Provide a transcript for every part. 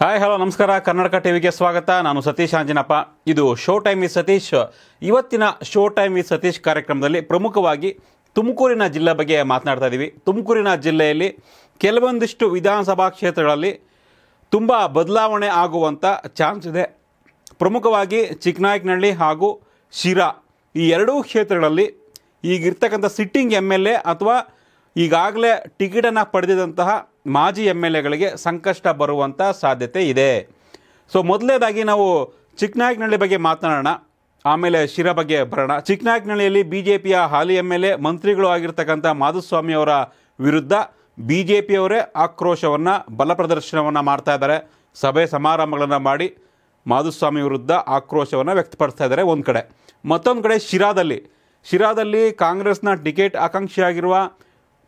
hi hello ನಮಸ್ಕಾರ ಕನ್ನಡಕ ಟಿವಿಗೆ ಸ್ವಾಗತ ನಾನು ಸತೀಶ್ ಆಂಜನಪ್ಪ ಇದು ಶೋ ಟೈಮ್ ವಿತ್ ಸತೀಶ್ ಇವತ್ತಿನ ಶೋ ಟೈಮ್ ವಿತ್ ಸತೀಶ್ ಕಾರ್ಯಕ್ರಮದಲ್ಲಿ ಪ್ರಮುಖವಾಗಿ ತುಮಕೂರಿನ ಜಿಲ್ಲೆ ಬಗ್ಗೆ ಮಾತನಾಡ್ತಾ ಇದ್ದೀವಿ ತುಮಕೂರಿನ ಜಿಲ್ಲೆಯಲ್ಲಿ ಕೆಲವೊಂದಿಷ್ಟು ವಿಧಾನಸಭಾ ಕ್ಷೇತ್ರಗಳಲ್ಲಿ ತುಂಬ ಬದಲಾವಣೆ ಆಗುವಂಥ ಚಾನ್ಸ್ ಇದೆ ಪ್ರಮುಖವಾಗಿ ಚಿಕ್ಕನಾಯಕನಹಳ್ಳಿ ಹಾಗೂ ಶಿರಾ ಈ ಎರಡೂ ಕ್ಷೇತ್ರಗಳಲ್ಲಿ ಈಗಿರ್ತಕ್ಕಂಥ ಸಿಟ್ಟಿಂಗ್ ಎಮ್ ಎಲ್ ಎ ಅಥವಾ ಈಗಾಗಲೇ ಟಿಕೆಟನ್ನು ಪಡೆದಿದ್ದಂತಹ ಮಾಜಿ ಎಮ್ ಎಲ್ ಎಗಳಿಗೆ ಸಂಕಷ್ಟ ಬರುವಂಥ ಸಾಧ್ಯತೆ ಇದೆ ಸೊ ಮೊದಲನೇದಾಗಿ ನಾವು ಚಿಕ್ಕನಾಯಕನಹಳ್ಳಿ ಬಗ್ಗೆ ಮಾತನಾಡೋಣ ಆಮೇಲೆ ಶಿರಾ ಬಗ್ಗೆ ಬರೋಣ ಚಿಕ್ಕನಾಯಕನಹಳ್ಳಿಯಲ್ಲಿ ಬಿ ಜೆ ಪಿಯ ಹಾಲಿ ಎಮ್ ಎಲ್ ಎ ಮಂತ್ರಿಗಳು ಆಗಿರ್ತಕ್ಕಂಥ ಮಾಧುಸ್ವಾಮಿಯವರ ಅವರ ವಿರುದ್ಧ ಬಿ ಜೆ ಪಿಯವರೇ ಆಕ್ರೋಶವನ್ನು ಬಲ ಪ್ರದರ್ಶನವನ್ನು ಮಾಡ್ತಾ ಇದ್ದಾರೆ ಸಭೆ ಸಮಾರಂಭಗಳನ್ನು ಮಾಡಿ ಮಾಧುಸ್ವಾಮಿ ವಿರುದ್ಧ ಆಕ್ರೋಶವನ್ನು ವ್ಯಕ್ತಪಡಿಸ್ತಾ ಇದ್ದಾರೆ ಒಂದು ಕಡೆ ಮತ್ತೊಂದು ಕಡೆ ಶಿರಾದಲ್ಲಿ ಶಿರಾದಲ್ಲಿ ಕಾಂಗ್ರೆಸ್ನ ಟಿಕೆಟ್ ಆಕಾಂಕ್ಷಿಯಾಗಿರುವ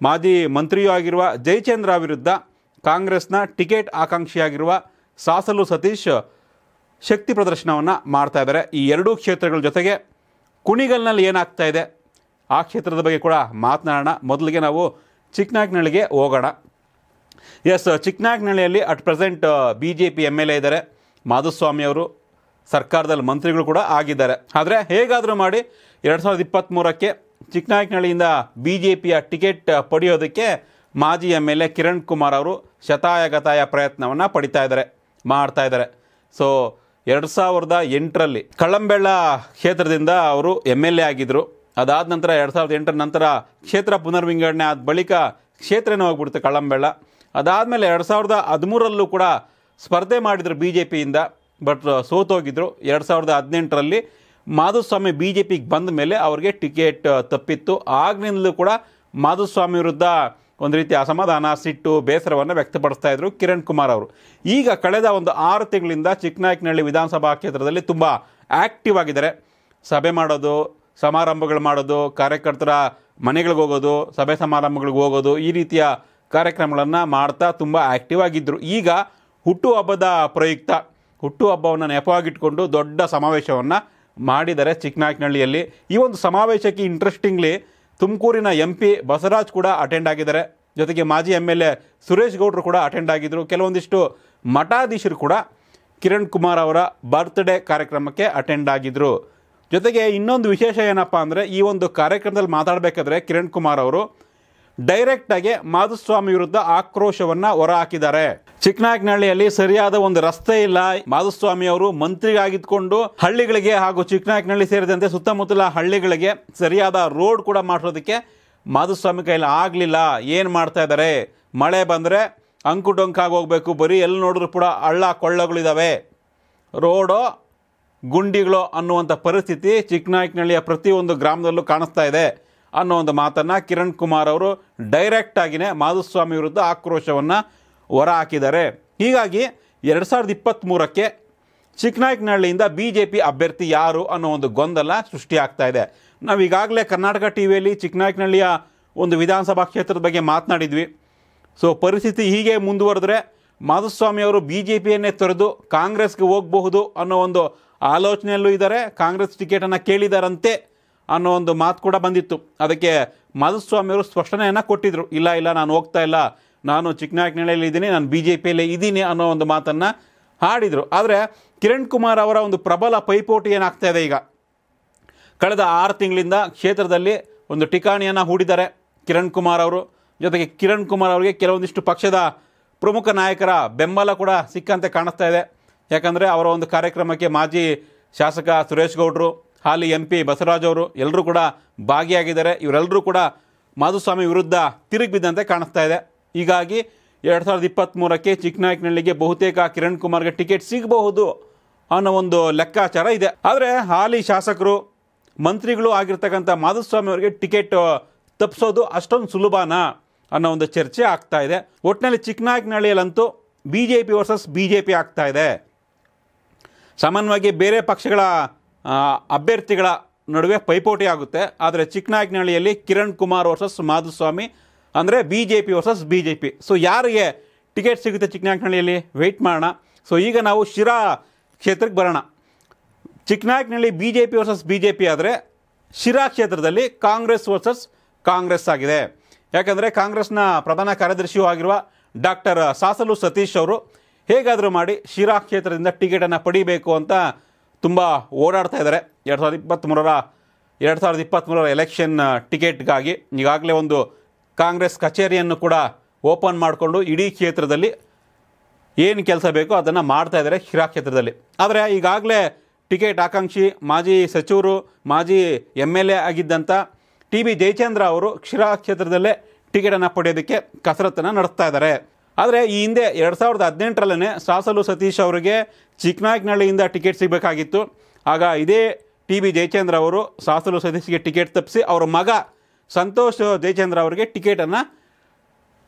ಮಾಜಿ ಮಂತ್ರಿಯೂ ಆಗಿರುವ ಜಯಚಂದ್ರ ವಿರುದ್ಧ ಕಾಂಗ್ರೆಸ್ನ ಟಿಕೆಟ್ ಆಕಾಂಕ್ಷಿಯಾಗಿರುವ ಸಾಸಲು ಸತೀಶ್ ಶಕ್ತಿ ಪ್ರದರ್ಶನವನ್ನು ಮಾಡ್ತಾ ಇದ್ದಾರೆ ಈ ಎರಡೂ ಕ್ಷೇತ್ರಗಳ ಜೊತೆಗೆ ಕುಣಿಗಲ್ನಲ್ಲಿ ಏನಾಗ್ತಾ ಇದೆ ಆ ಕ್ಷೇತ್ರದ ಬಗ್ಗೆ ಕೂಡ ಮಾತನಾಡೋಣ ಮೊದಲಿಗೆ ನಾವು ಚಿಕ್ಕನಾಗ್ನಳ್ಳಿಗೆ ಹೋಗೋಣ ಎಸ್ ಚಿಕ್ಕನಾಗ್ನಳ್ಳಿಯಲ್ಲಿ at present B J P M L A ಇದ್ದಾರೆ ಮಾಧುಸ್ವಾಮಿ ಅವರು ಸರ್ಕಾರದಲ್ಲಿ ಮಂತ್ರಿಗಳು ಕೂಡ ಆಗಿದ್ದಾರೆ ಆದರೆ ಹೇಗಾದರೂ ಮಾಡಿ ಎರಡು ಸಾವಿರದ ಇಪ್ಪತ್ತ್ಮೂರಕ್ಕೆ ಚಿಕ್ಕನಾಯಕನಹಳ್ಳಿಯಿಂದ ಬಿ ಜೆ ಪಿಯ ಟಿಕೆಟ್ ಪಡೆಯೋದಕ್ಕೆ ಮಾಜಿ M L A Kiran Kumar ಅವರು ಶತಾಯಗತಾಯ ಪ್ರಯತ್ನವನ್ನು ಪಡಿತಾ ಇದ್ದಾರೆ ಮಾಡ್ತಾ ಇದ್ದಾರೆ ಸೊ ಎರಡು ಸಾವಿರದ ಎಂಟರಲ್ಲಿ ಕಳಂಬೆಳ್ಳ ಕ್ಷೇತ್ರದಿಂದ ಅವರು ಎಮ್ ಎಲ್ ಎ ಆಗಿದ್ದರು ಅದಾದ ನಂತರ ಎರಡು ಸಾವಿರದ ಎಂಟರ ನಂತರ ಕ್ಷೇತ್ರ ಪುನರ್ವಿಂಗಡಣೆ ಆದ ಬಳಿಕ ಕ್ಷೇತ್ರನೇ ಹೋಗ್ಬಿಡ್ತು ಕಳಂಬೆಳ್ಳ ಅದಾದಮೇಲೆ ಎರಡು ಸಾವಿರದ ಹದಿಮೂರರಲ್ಲೂ ಕೂಡ ಸ್ಪರ್ಧೆ ಮಾಡಿದರು ಬಿ ಜೆ ಪಿಯಿಂದ ಬಟ್ ಸೋತೋಗಿದ್ದರು ಎರಡು ಸಾವಿರದ ಹದಿನೆಂಟರಲ್ಲಿ ಮಾಧುಸ್ವಾಮಿ ಬಿ ಜೆ ಪಿಗೆ ಬಂದ ಮೇಲೆ ಅವರಿಗೆ ಟಿಕೆಟ್ ತಪ್ಪಿತ್ತು ಆಗಿನಿಂದಲೂ ಕೂಡ ಮಾಧುಸ್ವಾಮಿ ವಿರುದ್ಧ ಒಂದು ರೀತಿ ಅಸಮಾಧಾನ ಸಿಟ್ಟು ಬೇಸರವನ್ನು ವ್ಯಕ್ತಪಡಿಸ್ತಾ ಇದ್ರು ಕಿರಣ್ ಕುಮಾರ್ ಅವರು ಈಗ ಕಳೆದ ಒಂದು ಆರು ತಿಂಗಳಿಂದ ಚಿಕ್ಕನಾಯಕನಹಳ್ಳಿ ವಿಧಾನಸಭಾ ಕ್ಷೇತ್ರದಲ್ಲಿ ತುಂಬ ಆ್ಯಕ್ಟಿವ್ ಆಗಿದ್ದಾರೆ ಸಭೆ ಮಾಡೋದು ಸಮಾರಂಭಗಳು ಮಾಡೋದು ಕಾರ್ಯಕರ್ತರ ಮನೆಗಳಿಗೆ ಹೋಗೋದು ಸಭೆ ಸಮಾರಂಭಗಳಿಗೆ ಹೋಗೋದು ಈ ರೀತಿಯ ಕಾರ್ಯಕ್ರಮಗಳನ್ನು ಮಾಡ್ತಾ ತುಂಬ ಆ್ಯಕ್ಟಿವ್ ಆಗಿದ್ದರು ಈಗ ಹುಟ್ಟುಹಬ್ಬದ ಪ್ರಯುಕ್ತ ಹುಟ್ಟುಹಬ್ಬವನ್ನು ನೆಪವಾಗಿಟ್ಕೊಂಡು ದೊಡ್ಡ ಸಮಾವೇಶವನ್ನು ಮಾಡಿದ್ದಾರೆ ಚಿಕ್ಕನಾಯಕನಹಳ್ಳಿಯಲ್ಲಿ ಈ ಒಂದು ಸಮಾವೇಶಕ್ಕೆ ಇಂಟ್ರೆಸ್ಟಿಂಗ್ಲಿ ತುಮಕೂರಿನ ಎಂ ಪಿ ಬಸವರಾಜ್ ಕೂಡ ಅಟೆಂಡ್ ಆಗಿದ್ದಾರೆ ಜೊತೆಗೆ ಮಾಜಿ ಎಮ್ ಎಲ್ ಎ ಸುರೇಶ್ ಗೌಡರು ಕೂಡ ಅಟೆಂಡ್ ಆಗಿದ್ದರು ಕೆಲವೊಂದಿಷ್ಟು ಮಠಾಧೀಶರು ಕೂಡ ಕಿರಣ್ ಕುಮಾರ್ ಅವರ ಬರ್ತ್ಡೇ ಕಾರ್ಯಕ್ರಮಕ್ಕೆ ಅಟೆಂಡ್ ಆಗಿದ್ದರು ಜೊತೆಗೆ ಇನ್ನೊಂದು ವಿಶೇಷ ಏನಪ್ಪ ಅಂದರೆ ಈ ಒಂದು ಕಾರ್ಯಕ್ರಮದಲ್ಲಿ ಮಾತಾಡಬೇಕಾದ್ರೆ ಕಿರಣ್ ಕುಮಾರ್ ಅವರು ಡೈರೆಕ್ಟಾಗಿ ಮಾಧುಸ್ವಾಮಿ ವಿರುದ್ಧ ಆಕ್ರೋಶವನ್ನು ಹೊರಹಾಕಿದ್ದಾರೆ ಚಿಕ್ಕನಾಯಕನಹಳ್ಳಿಯಲ್ಲಿ ಸರಿಯಾದ ಒಂದು ರಸ್ತೆ ಇಲ್ಲ ಮಾಧುಸ್ವಾಮಿ ಅವರು ಮಂತ್ರಿಗಾಗಿದ್ಕೊಂಡು ಹಳ್ಳಿಗಳಿಗೆ ಹಾಗೂ ಚಿಕ್ಕನಾಯಕನಹಳ್ಳಿ ಸೇರಿದಂತೆ ಸುತ್ತಮುತ್ತಲ ಹಳ್ಳಿಗಳಿಗೆ ಸರಿಯಾದ ರೋಡ್ ಕೂಡ ಮಾಡಿಸೋದಕ್ಕೆ ಮಾಧುಸ್ವಾಮಿ ಕೈಯಲ್ಲಿ ಆಗಲಿಲ್ಲ ಏನು ಮಾಡ್ತಾ ಇದ್ದಾರೆ ಮಳೆ ಬಂದರೆ ಅಂಕು ಡೊಂಕಾಗಿ ಹೋಗಬೇಕು ಬರೀ ಎಲ್ಲಿ ನೋಡಿದ್ರು ಕೂಡ ಹಳ್ಳ ಕೊಳ್ಳಗಳಿದ್ದಾವೆ ರೋಡೋ ಗುಂಡಿಗಳು ಅನ್ನುವಂಥ ಪರಿಸ್ಥಿತಿ ಚಿಕ್ಕನಾಯಕನಹಳ್ಳಿಯ ಪ್ರತಿಯೊಂದು ಗ್ರಾಮದಲ್ಲೂ ಕಾಣಿಸ್ತಾ ಇದೆ ಅನ್ನೋ ಒಂದು ಮಾತನ್ನು ಕಿರಣ್ ಕುಮಾರ್ ಅವರು ಡೈರೆಕ್ಟಾಗಿಯೇ ಮಾಧುಸ್ವಾಮಿ ವಿರುದ್ಧ ಆಕ್ರೋಶವನ್ನು ಹೊರ ಹಾಕಿದ್ದಾರೆ ಹೀಗಾಗಿ ಎರಡು ಸಾವಿರದ ಇಪ್ಪತ್ತ್ಮೂರಕ್ಕೆ ಚಿಕ್ಕನಾಯಕನಹಳ್ಳಿಯಿಂದ ಬಿ ಜೆ ಪಿ ಅಭ್ಯರ್ಥಿ ಯಾರು ಅನ್ನೋ ಒಂದು ಗೊಂದಲ ಸೃಷ್ಟಿಯಾಗ್ತಾ ಇದೆ ನಾವು ಈಗಾಗಲೇ ಕರ್ನಾಟಕ ಟಿ ವಿಯಲ್ಲಿ ಚಿಕ್ಕನಾಯಕನಹಳ್ಳಿಯ ಒಂದು ವಿಧಾನಸಭಾ ಕ್ಷೇತ್ರದ ಬಗ್ಗೆ ಮಾತನಾಡಿದ್ವಿ ಸೊ ಪರಿಸ್ಥಿತಿ ಹೀಗೆ ಮುಂದುವರೆದ್ರೆ ಮಾಧುಸ್ವಾಮಿ ಅವರು ಬಿ ಜೆ ಪಿಯನ್ನೇ ತೊರೆದು ಕಾಂಗ್ರೆಸ್ಗೆ ಹೋಗಬಹುದು ಅನ್ನೋ ಒಂದು ಆಲೋಚನೆಯಲ್ಲೂ ಇದ್ದಾರೆ ಕಾಂಗ್ರೆಸ್ ಟಿಕೆಟನ್ನು ಕೇಳಿದಾರಂತೆ ಅನ್ನೋ ಒಂದು ಮಾತು ಕೂಡ ಬಂದಿತ್ತು ಅದಕ್ಕೆ ಮಾಧುಸ್ವಾಮಿಯವರು ಅವರು ಸ್ಪಷ್ಟನೆಯನ್ನು ಕೊಟ್ಟಿದ್ದರು ಇಲ್ಲ ಇಲ್ಲ ನಾನು ಹೋಗ್ತಾ ಇಲ್ಲ ನಾನು ಚಿಕ್ಕನಾಯಕನಹಳ್ಳಿಯಲ್ಲಿ ಇದ್ದೀನಿ ನಾನು ಬಿ ಜೆ ಪಿಯಲ್ಲೇ ಇದ್ದೀನಿ ಅನ್ನೋ ಒಂದು ಮಾತನ್ನು ಹಾಡಿದರು ಆದರೆ ಕಿರಣ್ ಕುಮಾರ್ ಅವರ ಒಂದು ಪ್ರಬಲ ಪೈಪೋಟಿ ಏನಾಗ್ತಾ ಇದೆ ಈಗ ಕಳೆದ ಆರು ತಿಂಗಳಿಂದ ಕ್ಷೇತ್ರದಲ್ಲಿ ಒಂದು ಠಿಕಾಣಿಯನ್ನು ಹೂಡಿದ್ದಾರೆ ಕಿರಣ್ ಕುಮಾರ್ ಅವರು ಜೊತೆಗೆ ಕಿರಣ್ ಕುಮಾರ್ ಅವರಿಗೆ ಕೆಲವೊಂದಿಷ್ಟು ಪಕ್ಷದ ಪ್ರಮುಖ ನಾಯಕರ ಬೆಂಬಲ ಕೂಡ ಸಿಕ್ಕಂತೆ ಕಾಣಿಸ್ತಾ ಇದೆ ಯಾಕಂದರೆ ಅವರ ಒಂದು ಕಾರ್ಯಕ್ರಮಕ್ಕೆ ಮಾಜಿ ಶಾಸಕ ಸುರೇಶ್ ಗೌಡ್ರು ಹಾಲಿ ಎಂ ಪಿ ಬಸವರಾಜ್ ಅವರು ಎಲ್ಲರೂ ಕೂಡ ಭಾಗಿಯಾಗಿದ್ದಾರೆ ಇವರೆಲ್ಲರೂ ಕೂಡ ಮಾಧುಸ್ವಾಮಿ ವಿರುದ್ಧ ತಿರುಗಿ ಬಿದ್ದಂತೆ ಕಾಣಿಸ್ತಾ ಇದೆ ಹೀಗಾಗಿ ಎರಡು ಸಾವಿರದ ಇಪ್ಪತ್ತ್ಮೂರಕ್ಕೆ ಚಿಕ್ಕನಾಯಕನಹಳ್ಳಿಗೆ ಬಹುತೇಕ ಕಿರಣ್ ಕುಮಾರ್ಗೆ ಟಿಕೆಟ್ ಸಿಗಬಹುದು ಅನ್ನೋ ಒಂದು ಲೆಕ್ಕಾಚಾರ ಇದೆ ಆದರೆ ಹಾಲಿ ಶಾಸಕರು ಮಂತ್ರಿಗಳು ಆಗಿರ್ತಕ್ಕಂಥ ಮಾಧುಸ್ವಾಮಿ ಅವರಿಗೆ ಟಿಕೆಟ್ ತಪ್ಪಿಸೋದು ಅಷ್ಟೊಂದು ಸುಲಭನಾ ಅನ್ನೋ ಒಂದು ಚರ್ಚೆ ಆಗ್ತಾ ಇದೆ ಒಟ್ಟಿನಲ್ಲಿ ಚಿಕ್ಕನಾಯಕನಹಳ್ಳಿಯಲ್ಲಂತೂ B J P versus B J P ಆಗ್ತಾ ಇದೆ ಸಾಮಾನ್ಯವಾಗಿ ಬೇರೆ ಪಕ್ಷಗಳ ಅಭ್ಯರ್ಥಿಗಳ ನಡುವೆ ಪೈಪೋಟಿ ಆಗುತ್ತೆ ಆದರೆ ಚಿಕ್ಕನಾಯಕನಹಳ್ಳಿಯಲ್ಲಿ ಕಿರಣ್ ಕುಮಾರ್ ವರ್ಸಸ್ ಮಾಧುಸ್ವಾಮಿ ಅಂದರೆ B J P versus B J P so ಯಾರಿಗೆ ಟಿಕೆಟ್ ಸಿಗುತ್ತೆ ಚಿಕ್ಕನಾಯಕನಹಳ್ಳಿಯಲ್ಲಿ ವೆಯ್ಟ್ ಮಾಡೋಣ ಸೊ ಈಗ ನಾವು ಶಿರಾ ಕ್ಷೇತ್ರಕ್ಕೆ ಬರೋಣ Chikkanayakanahalli B J P versus B J P ಆದರೆ ಶಿರಾ ಕ್ಷೇತ್ರದಲ್ಲಿ ಕಾಂಗ್ರೆಸ್ ವರ್ಸಸ್ ಕಾಂಗ್ರೆಸ್ ಆಗಿದೆ ಯಾಕಂದರೆ ಕಾಂಗ್ರೆಸ್ನ ಪ್ರಧಾನ ಕಾರ್ಯದರ್ಶಿಯೂ ಆಗಿರುವ ಡಾಕ್ಟರ್ ಸಾಸಲು ಸತೀಶ್ ಅವರು ಹೇಗಾದರೂ ಮಾಡಿ ಶಿರಾ ಕ್ಷೇತ್ರದಿಂದ ಟಿಕೆಟನ್ನು ಪಡಿಬೇಕು ಅಂತ ತುಂಬ ಓಡಾಡ್ತಾ ಇದ್ದಾರೆ ಎರಡು ಸಾವಿರದ ಇಪ್ಪತ್ತ್ಮೂರರ ಎರಡು ಸಾವಿರದ ಇಪ್ಪತ್ತ್ಮೂರರ ಎಲೆಕ್ಷನ್ ಟಿಕೆಟ್ಗಾಗಿ uh, ಈಗಾಗಲೇ ಒಂದು ಕಾಂಗ್ರೆಸ್ ಕಚೇರಿಯನ್ನು ಕೂಡ ಓಪನ್ ಮಾಡಿಕೊಂಡು ಇಡೀ ಕ್ಷೇತ್ರದಲ್ಲಿ ಏನು ಕೆಲಸ ಬೇಕೋ ಅದನ್ನು ಮಾಡ್ತಾ ಇದ್ದಾರೆ ಶಿರಾ ಕ್ಷೇತ್ರದಲ್ಲಿ ಆದರೆ ಈಗಾಗಲೇ ಟಿಕೆಟ್ ಆಕಾಂಕ್ಷಿ ಮಾಜಿ ಸಚಿವರು ಮಾಜಿ ಎಮ್ ಎಲ್ ಎ ಆಗಿದ್ದಂಥ ಟಿ ಬಿ ಜಯಚಂದ್ರ ಅವರು ಕ್ಷಿರಾ ಕ್ಷೇತ್ರದಲ್ಲೇ ಟಿಕೆಟನ್ನು ಪಡೆಯೋದಕ್ಕೆ ಕಸರತ್ತನ್ನು ನಡೆಸ್ತಾ ಇದ್ದಾರೆ ಆದರೆ ಈ ಹಿಂದೆ ಎರಡು ಸಾವಿರದ ಹದಿನೆಂಟರಲ್ಲೇ ಸಾಸಲು ಸತೀಶ್ ಅವರಿಗೆ ಚಿಕ್ಕನಾಯಕನಹಳ್ಳಿಯಿಂದ ಟಿಕೆಟ್ ಸಿಗಬೇಕಾಗಿತ್ತು ಆಗ ಇದೇ ಟಿ ಬಿ ಜಯಚಂದ್ರ ಅವರು ಸಾಸಲು ಸತೀಶ್ಗೆ ಟಿಕೆಟ್ ತಪ್ಪಿಸಿ ಅವರ ಮಗ ಸಂತೋಷ್ ಜಯಚಂದ್ರ ಅವರಿಗೆ ಟಿಕೆಟನ್ನು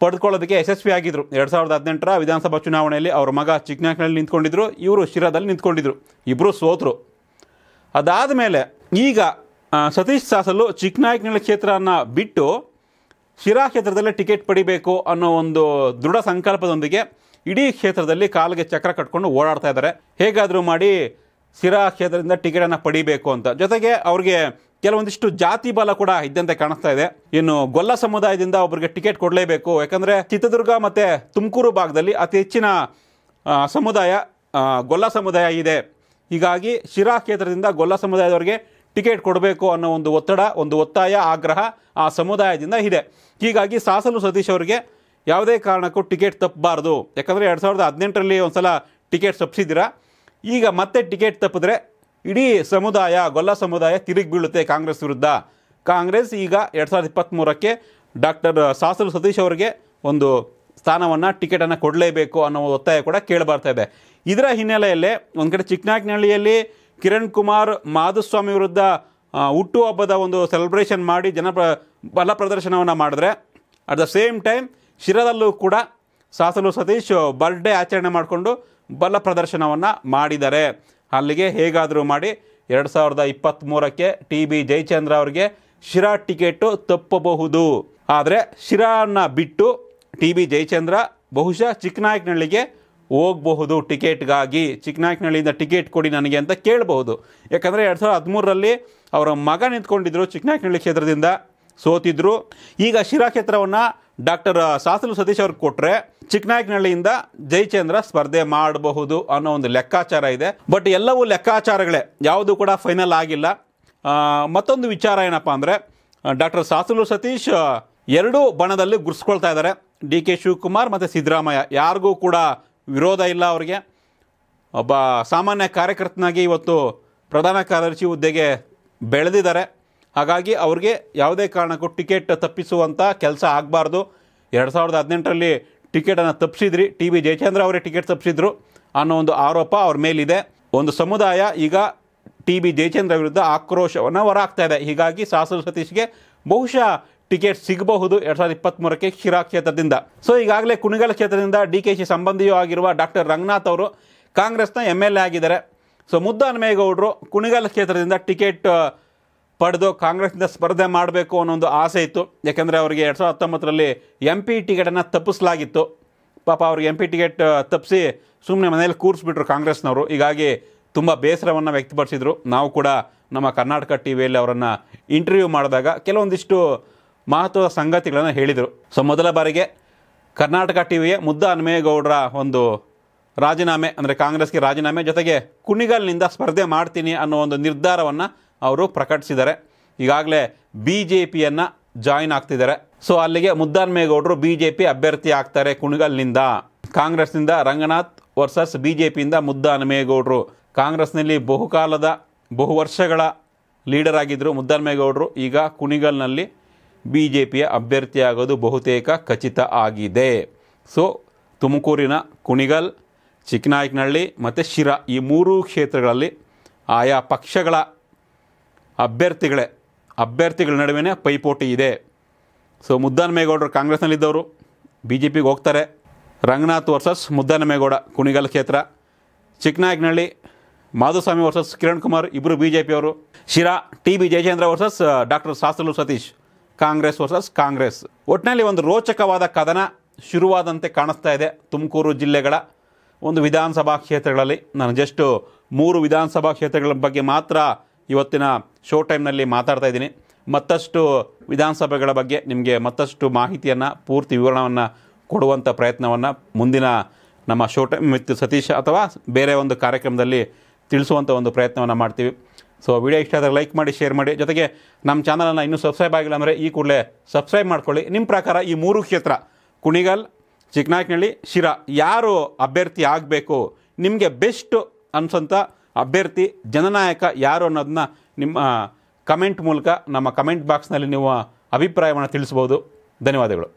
ಪಡೆದುಕೊಳ್ಳೋದಕ್ಕೆ ಯಶಸ್ವಿಯಾಗಿದ್ದರು ಎರಡು ಸಾವಿರದ ಹದಿನೆಂಟರ ವಿಧಾನಸಭಾ ಚುನಾವಣೆಯಲ್ಲಿ ಅವರ ಮಗ ಚಿಕ್ಕನಾಕ್ನಲ್ಲಿ ನಿಂತ್ಕೊಂಡಿದ್ರು ಇವರು ಶಿರಾದಲ್ಲಿ ನಿಂತ್ಕೊಂಡಿದ್ರು ಇಬ್ಬರು ಸೋತರು ಅದಾದ ಮೇಲೆ ಈಗ ಸತೀಶ್ ಸಾಸಲು ಚಿಕ್ಕನಾಯಕನಹಳ್ಳಿ ಕ್ಷೇತ್ರವನ್ನು ಬಿಟ್ಟು ಶಿರಾ ಕ್ಷೇತ್ರದಲ್ಲೇ ಟಿಕೆಟ್ ಪಡಿಬೇಕು ಅನ್ನೋ ಒಂದು ದೃಢ ಸಂಕಲ್ಪದೊಂದಿಗೆ ಇಡೀ ಕ್ಷೇತ್ರದಲ್ಲಿ ಕಾಲಿಗೆ ಚಕ್ರ ಕಟ್ಕೊಂಡು ಓಡಾಡ್ತಾ ಇದ್ದಾರೆ ಹೇಗಾದರೂ ಮಾಡಿ ಶಿರಾ ಕ್ಷೇತ್ರದಿಂದ ಟಿಕೆಟನ್ನು ಪಡಿಬೇಕು ಅಂತ ಜೊತೆಗೆ ಅವ್ರಿಗೆ ಕೆಲವೊಂದಿಷ್ಟು ಜಾತಿ ಬಲ ಕೂಡ ಇದ್ದಂತೆ ಕಾಣಿಸ್ತಾ ಇದೆ ಇನ್ನು ಗೊಲ್ಲ ಸಮುದಾಯದಿಂದ ಒಬ್ಬರಿಗೆ ಟಿಕೆಟ್ ಕೊಡಲೇಬೇಕು ಯಾಕಂದರೆ ಚಿತ್ರದುರ್ಗ ಮತ್ತು ತುಮಕೂರು ಭಾಗದಲ್ಲಿ ಅತಿ ಹೆಚ್ಚಿನ ಸಮುದಾಯ ಗೊಲ್ಲ ಸಮುದಾಯ ಇದೆ ಹೀಗಾಗಿ ಶಿರಾ ಕ್ಷೇತ್ರದಿಂದ ಗೊಲ್ಲ ಸಮುದಾಯದವರಿಗೆ ಟಿಕೆಟ್ ಕೊಡಬೇಕು ಅನ್ನೋ ಒಂದು ಒತ್ತಡ ಒಂದು ಒತ್ತಾಯ ಆಗ್ರಹ ಆ ಸಮುದಾಯದಿಂದ ಇದೆ ಹೀಗಾಗಿ ಸಾಸಲು ಸತೀಶ್ ಅವರಿಗೆ ಯಾವುದೇ ಕಾರಣಕ್ಕೂ ಟಿಕೆಟ್ ತಪ್ಪಬಾರ್ದು ಯಾಕಂದರೆ ಎರಡು ಸಾವಿರದ ಹದಿನೆಂಟರಲ್ಲಿ ಒಂದು ಸಲ ಟಿಕೆಟ್ ತಪ್ಪಿಸಿದ್ದೀರಾ ಈಗ ಮತ್ತೆ ಟಿಕೆಟ್ ತಪ್ಪಿದ್ರೆ ಇಡೀ ಸಮುದಾಯ ಗೊಲ್ಲ ಸಮುದಾಯ ತಿರುಗಿ ಬೀಳುತ್ತೆ ಕಾಂಗ್ರೆಸ್ ವಿರುದ್ಧ ಕಾಂಗ್ರೆಸ್ ಈಗ ಎರಡು ಸಾವಿರದ ಇಪ್ಪತ್ತ್ಮೂರಕ್ಕೆ ಡಾಕ್ಟರ್ ಸಾಸಲು ಸತೀಶ್ ಅವರಿಗೆ ಒಂದು ಸ್ಥಾನವನ್ನು ಟಿಕೆಟನ್ನು ಕೊಡಲೇಬೇಕು ಅನ್ನೋ ಒತ್ತಾಯ ಕೂಡ ಕೇಳಿಬರ್ತಾ ಇದೆ ಇದರ ಹಿನ್ನೆಲೆಯಲ್ಲಿ ಒಂದು ಕಡೆ ಚಿಕ್ಕನಾಯಕನಹಳ್ಳಿಯಲ್ಲಿ ಕಿರಣ್ ಕುಮಾರ್ ಮಾಧುಸ್ವಾಮಿ ವಿರುದ್ಧ ಹುಟ್ಟುಹಬ್ಬದ ಒಂದು ಸೆಲೆಬ್ರೇಷನ್ ಮಾಡಿ ಜನ ಬಲ ಪ್ರದರ್ಶನವನ್ನು ಮಾಡಿದ್ರೆ ಅಟ್ ದ ಸೇಮ್ ಟೈಮ್ ಶಿರದಲ್ಲೂ ಕೂಡ ಸಾಸಲು ಸತೀಶ್ ಬರ್ಡೇ ಆಚರಣೆ ಮಾಡಿಕೊಂಡು ಬಲ ಪ್ರದರ್ಶನವನ್ನು ಮಾಡಿದ್ದಾರೆ ಅಲ್ಲಿಗೆ ಹೇಗಾದರೂ ಮಾಡಿ ಎರಡು ಸಾವಿರದ ಇಪ್ಪತ್ತ್ಮೂರಕ್ಕೆ ಟಿ ಬಿ ಜಯಚಂದ್ರ ಅವರಿಗೆ ಶಿರಾ ಟಿಕೆಟು ತಪ್ಪಬಹುದು ಆದರೆ ಶಿರಾನ ಬಿಟ್ಟು ಟಿ ಬಿ ಜಯಚಂದ್ರ ಬಹುಶಃ ಚಿಕ್ಕನಾಯಕನಹಳ್ಳಿಗೆ ಹೋಗಬಹುದು ಟಿಕೆಟ್ಗಾಗಿ ಚಿಕ್ಕನಾಯಕನಹಳ್ಳಿಯಿಂದ ಟಿಕೆಟ್ ಕೊಡಿ ನನಗೆ ಅಂತ ಕೇಳಬಹುದು ಯಾಕಂದರೆ ಎರಡು ಸಾವಿರದ ಹದಿಮೂರರಲ್ಲಿ ಅವರ ಮಗ ನಿಂತ್ಕೊಂಡಿದ್ದರು ಚಿಕ್ಕನಾಯಕನಹಳ್ಳಿ ಕ್ಷೇತ್ರದಿಂದ ಸೋತಿದ್ರು ಈಗ ಶಿರಾ ಕ್ಷೇತ್ರವನ್ನು ಡಾಕ್ಟರ್ ಸಾಸಲು ಸತೀಶ್ ಅವ್ರಿಗೆ ಕೊಟ್ಟರೆ ಚಿಕ್ಕನಾಯಕನಹಳ್ಳಿಯಿಂದ ಜಯಚಂದ್ರ ಸ್ಪರ್ಧೆ ಮಾಡಬಹುದು ಅನ್ನೋ ಒಂದು ಲೆಕ್ಕಾಚಾರ ಇದೆ ಬಟ್ ಎಲ್ಲವೂ ಲೆಕ್ಕಾಚಾರಗಳೇ ಯಾವುದು ಕೂಡ ಫೈನಲ್ ಆಗಿಲ್ಲ ಮತ್ತೊಂದು ವಿಚಾರ ಏನಪ್ಪ ಅಂದರೆ ಡಾಕ್ಟರ್ ಸಾಸಲು ಸತೀಶ್ ಎರಡೂ ಬಣದಲ್ಲಿ ಗುರ್ಸ್ಕೊಳ್ತಾ ಇದ್ದಾರೆ ಡಿ ಕೆ ಶಿವಕುಮಾರ್ ಮತ್ತು ಸಿದ್ದರಾಮಯ್ಯ ಯಾರಿಗೂ ಕೂಡ ವಿರೋಧ ಇಲ್ಲ ಅವರಿಗೆ ಒಬ್ಬ ಸಾಮಾನ್ಯ ಕಾರ್ಯಕರ್ತನಾಗಿ ಇವತ್ತು ಪ್ರಧಾನ ಕಾರ್ಯದರ್ಶಿ ಹುದ್ದೆಗೆ ಬೆಳೆದಿದ್ದಾರೆ ಹಾಗಾಗಿ ಅವ್ರಿಗೆ ಯಾವುದೇ ಕಾರಣಕ್ಕೂ ಟಿಕೆಟ್ ತಪ್ಪಿಸುವಂಥ ಕೆಲಸ ಆಗಬಾರ್ದು ಎರಡು ಸಾವಿರದ ಹದಿನೆಂಟರಲ್ಲಿ ಟಿಕೆಟನ್ನು ತಪ್ಪಿಸಿದ್ರಿ ಟಿ ಬಿ ಜಯಚಂದ್ರ ಅವರೇ ಟಿಕೆಟ್ ತಪ್ಪಿಸಿದ್ರು ಅನ್ನೋ ಒಂದು ಆರೋಪ ಅವ್ರ ಮೇಲಿದೆ ಒಂದು ಸಮುದಾಯ ಈಗ ಟಿ ಬಿ ಜಯಚಂದ್ರ ವಿರುದ್ಧ ಆಕ್ರೋಶವನ್ನು ಹೊರಾಗ್ತಾ ಇದೆ ಹೀಗಾಗಿ ಸಾಸರು ಸತೀಶ್ಗೆ ಬಹುಶಃ ಟಿಕೆಟ್ ಸಿಗಬಹುದು ಎರಡು ಸಾವಿರದ ಇಪ್ಪತ್ತ್ಮೂರಕ್ಕೆ ಶಿರಾ ಕ್ಷೇತ್ರದಿಂದ ಸೊ ಈಗಾಗಲೇ ಕುಣಿಗಲ್ ಕ್ಷೇತ್ರದಿಂದ ಡಿ ಕೆ ಶಿ ಸಂಬಂಧಿಯೂ ಆಗಿರುವ ಡಾಕ್ಟರ್ ರಂಗನಾಥ್ ಅವರು ಕಾಂಗ್ರೆಸ್ನ ಎಮ್ ಎಲ್ ಎ ಆಗಿದ್ದಾರೆ ಸೊ ಮುದ್ದಾನ್ಮೇಗೌಡರು ಕುಣಿಗಲ್ ಕ್ಷೇತ್ರದಿಂದ ಟಿಕೆಟ್ ಪಡೆದು ಕಾಂಗ್ರೆಸ್ನಿಂದ ಸ್ಪರ್ಧೆ ಮಾಡಬೇಕು ಅನ್ನೋ ಒಂದು ಆಸೆ ಇತ್ತು ಯಾಕೆಂದರೆ ಅವರಿಗೆ ಎರಡು ಸಾವಿರದ ಹತ್ತೊಂಬತ್ತರಲ್ಲಿ ಎಂ ಪಿ ಟಿಕೆಟನ್ನು ತಪ್ಪಿಸಲಾಗಿತ್ತು ಪಾಪ ಅವ್ರಿಗೆ ಎಂ ಪಿ ಟಿಕೆಟ್ ತಪ್ಪಿಸಿ ಸುಮ್ಮನೆ ಮನೇಲಿ ಕೂರಿಸ್ಬಿಟ್ರು ಕಾಂಗ್ರೆಸ್ನವರು ಹೀಗಾಗಿ ತುಂಬ ಬೇಸರವನ್ನು ವ್ಯಕ್ತಪಡಿಸಿದರು ನಾವು ಕೂಡ ನಮ್ಮ ಕರ್ನಾಟಕ ಟಿ ವಿಯಲ್ಲಿ ಅವರನ್ನು ಇಂಟರ್ವ್ಯೂ ಮಾಡಿದಾಗ ಕೆಲವೊಂದಿಷ್ಟು ಮಹತ್ವದ ಸಂಗತಿಗಳನ್ನು ಹೇಳಿದರು ಸೊ ಮೊದಲ ಬಾರಿಗೆ ಕರ್ನಾಟಕ ಟಿ ವಿಯ ಮುದ್ದ ಹನುಮೇಗೌಡರ ಒಂದು ರಾಜೀನಾಮೆ ಅಂದರೆ ಕಾಂಗ್ರೆಸ್ಗೆ ರಾಜೀನಾಮೆ ಜೊತೆಗೆ ಕುಣಿಗಲ್ನಿಂದ ಸ್ಪರ್ಧೆ ಮಾಡ್ತೀನಿ ಅನ್ನೋ ಒಂದು ನಿರ್ಧಾರವನ್ನು ಅವರು ಪ್ರಕಟಿಸಿದ್ದಾರೆ ಈಗಾಗಲೇ ಬಿ ಜೆ ಪಿಯನ್ನು ಜಾಯಿನ್ ಆಗ್ತಿದ್ದಾರೆ ಸೊ ಅಲ್ಲಿಗೆ ಮುದ್ದಾನ್ಮೇಗೌಡರು ಬಿ ಜೆ ಪಿ ಅಭ್ಯರ್ಥಿ ಆಗ್ತಾರೆ ಕುಣಿಗಲ್ನಿಂದ ಕಾಂಗ್ರೆಸ್ನಿಂದ ರಂಗನಾಥ್ ವರ್ಸಸ್ ಬಿ ಜೆ ಪಿಯಿಂದ ಮುದ್ದಾನ್ಮೇಗೌಡರು ಕಾಂಗ್ರೆಸ್ನಲ್ಲಿ ಬಹುಕಾಲದ ಬಹು ವರ್ಷಗಳ ಲೀಡರ್ ಆಗಿದ್ದರು ಮುದ್ದಾನ್ಮೇಗೌಡರು ಈಗ ಕುಣಿಗಲ್ನಲ್ಲಿ ಬಿ ಜೆ ಪಿಯ ಅಭ್ಯರ್ಥಿಯಾಗೋದು ಬಹುತೇಕ ಖಚಿತ ಆಗಿದೆ ಸೊ ತುಮಕೂರಿನ ಕುಣಿಗಲ್ ಚಿಕ್ಕನಾಯಕನಹಳ್ಳಿ ಮತ್ತು ಶಿರಾ ಈ ಮೂರೂ ಕ್ಷೇತ್ರಗಳಲ್ಲಿ ಆಯಾ ಪಕ್ಷಗಳ ಅಭ್ಯರ್ಥಿಗಳೇ ಅಭ್ಯರ್ಥಿಗಳ ನಡುವೆ ಪೈಪೋಟಿ ಇದೆ ಸೊ ಮುದ್ದನಮೇಗೌಡರು ಕಾಂಗ್ರೆಸ್ನಲ್ಲಿದ್ದವರು ಬಿ ಜೆ ಪಿಗೆ ಹೋಗ್ತಾರೆ ರಂಗನಾಥ್ ವರ್ಸಸ್ ಮುದ್ದನಮೇಗೌಡ ಕುಣಿಗಲ್ ಕ್ಷೇತ್ರ ಚಿಕ್ಕನಾಯಕನಹಳ್ಳಿ ಮಾಧುಸ್ವಾಮಿ ವರ್ಸಸ್ ಕಿರಣ್ ಕುಮಾರ್ ಇಬ್ಬರು ಬಿ ಜೆ ಪಿಯವರು Sira T B Jayachandra versus doctor ಶಾಸ್ತ್ರಲು ಸತೀಶ್ ಕಾಂಗ್ರೆಸ್ ವರ್ಸಸ್ ಕಾಂಗ್ರೆಸ್ ಒಟ್ಟಿನಲ್ಲಿ ಒಂದು ರೋಚಕವಾದ ಕದನ ಶುರುವಾದಂತೆ ಕಾಣಿಸ್ತಾ ಇದೆ ತುಮಕೂರು ಜಿಲ್ಲೆಗಳ ಒಂದು ವಿಧಾನಸಭಾ ಕ್ಷೇತ್ರಗಳಲ್ಲಿ ನಾನು ಜಸ್ಟು ಮೂರು ವಿಧಾನಸಭಾ ಕ್ಷೇತ್ರಗಳ ಬಗ್ಗೆ ಮಾತ್ರ ಇವತ್ತಿನ ಶೋ ಟೈಮ್ನಲ್ಲಿ ಮಾತಾಡ್ತಾ ಇದ್ದೀನಿ ಮತ್ತಷ್ಟು ವಿಧಾನಸಭೆಗಳ ಬಗ್ಗೆ ನಿಮಗೆ ಮತ್ತಷ್ಟು ಮಾಹಿತಿಯನ್ನು ಪೂರ್ತಿ ವಿವರಣವನ್ನು ಕೊಡುವಂಥ ಪ್ರಯತ್ನವನ್ನು ಮುಂದಿನ ನಮ್ಮ ಶೋ ಟೈಮ್ ವಿತ್ ಸತೀಶ್ ಅಥವಾ ಬೇರೆ ಒಂದು ಕಾರ್ಯಕ್ರಮದಲ್ಲಿ ತಿಳಿಸುವಂಥ ಒಂದು ಪ್ರಯತ್ನವನ್ನು ಮಾಡ್ತೀವಿ ಸೊ ವಿಡಿಯೋ ಇಷ್ಟ ಆದರೆ ಲೈಕ್ ಮಾಡಿ ಶೇರ್ ಮಾಡಿ ಜೊತೆಗೆ ನಮ್ಮ ಚಾನಲನ್ನು ಇನ್ನೂ ಸಬ್ಸ್ಕ್ರೈಬ್ ಆಗಿಲ್ಲ ಅಂದರೆ ಈ ಕೂಡಲೇ ಸಬ್ಸ್ಕ್ರೈಬ್ ಮಾಡ್ಕೊಳ್ಳಿ ನಿಮ್ಮ ಪ್ರಕಾರ ಈ ಮೂರು ಕ್ಷೇತ್ರ ಕುಣಿಗಲ್ ಚಿಕ್ಕನಾಯಕನಹಳ್ಳಿ ಶಿರಾ ಯಾರು ಅಭ್ಯರ್ಥಿ ಆಗಬೇಕು ನಿಮಗೆ ಬೆಸ್ಟ್ ಅನ್ಸೋಂಥ ಅಭ್ಯರ್ಥಿ ಜನನಾಯಕ ಯಾರು ಅನ್ನೋದನ್ನ ನಿಮ್ಮ ಕಮೆಂಟ್ ಮೂಲಕ ನಮ್ಮ ಕಮೆಂಟ್ ಬಾಕ್ಸ್ನಲ್ಲಿ ನೀವು ಅಭಿಪ್ರಾಯವನ್ನು ತಿಳಿಸ್ಬೋದು ಧನ್ಯವಾದಗಳು